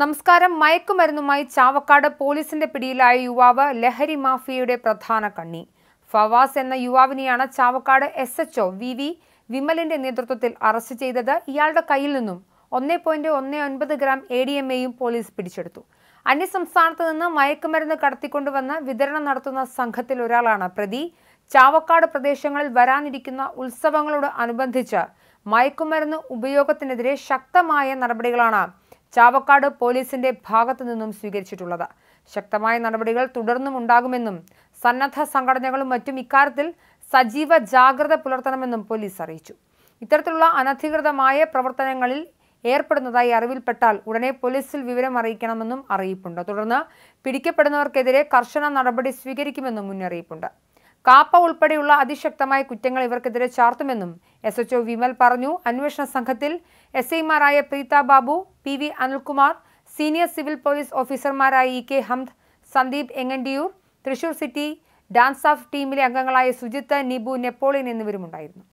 നമസ്കാരം മയക്കുമരുന്നുമായി ചാവക്കാട് പോലീസിന്റെ പിടിയിലായ യുവാവ് ലഹരി മാഫിയയുടെ പ്രധാന കണ്ണി ഫവാസ് എന്ന യുവാവിനെയാണ് Chavakkad S H O V V വിമലിന്റെ നേതൃത്വത്തിൽ അറസ്റ്റ് ചെയ്തത് ഇയാളുടെ കയ്യിൽ നിന്നും ഒന്നേ പോയിന്റ് ഒന്നേ ഒൻപത് ഗ്രാം എ ഡി എം എയും പോലീസ് പിടിച്ചെടുത്തു അന്യസംസ്ഥാനത്ത് നിന്ന് മയക്കുമരുന്ന് കടത്തിക്കൊണ്ടുവന്ന് വിതരണം നടത്തുന്ന സംഘത്തിൽ ഒരാളാണ് പ്രതി ചാവക്കാട് പ്രദേശങ്ങളിൽ വരാനിരിക്കുന്ന ഉത്സവങ്ങളോട് അനുബന്ധിച്ച് മയക്കുമരുന്ന് ഉപയോഗത്തിനെതിരെ ശക്തമായ നടപടികളാണ് ചാവക്കാട് പോലീസിന്റെ ഭാഗത്തു നിന്നും സ്വീകരിച്ചിട്ടുള്ളത് ശക്തമായ നടപടികൾ തുടർന്നും ഉണ്ടാകുമെന്നും സന്നദ്ധ സംഘടനകളും മറ്റും ഇക്കാര്യത്തിൽ സജീവ ജാഗ്രത പുലർത്തണമെന്നും പോലീസ് അറിയിച്ചു ഇത്തരത്തിലുള്ള അനധികൃതമായ പ്രവർത്തനങ്ങളിൽ ഏർപ്പെടുന്നതായി അറിവിൽപ്പെട്ടാൽ ഉടനെ പോലീസിൽ വിവരം അറിയിക്കണമെന്നും അറിയിപ്പുണ്ട് തുടർന്ന് പിടിക്കപ്പെടുന്നവർക്കെതിരെ കർശന നടപടി സ്വീകരിക്കുമെന്നും മുന്നറിയിപ്പുണ്ട് കാപ്പ ഉൾപ്പെടെയുള്ള അതിശക്തമായ കുറ്റങ്ങൾ ഇവർക്കെതിരെ ചാർത്തുമെന്നും എസ് എച്ച്ഒ വിമൽ പറഞ്ഞു അന്വേഷണ സംഘത്തിൽ എസ് ഐമാരായ Preetha Babu P V Anilkumar senior civil police ഓഫീസർമാരായ E K Hamd Sandeep Engandiyur Thrissur city DANSAF ടീമിലെ അംഗങ്ങളായ സുജിത്ത് നിബു നെപ്പോളിയൻ എന്നിവരുമുണ്ടായിരുന്നു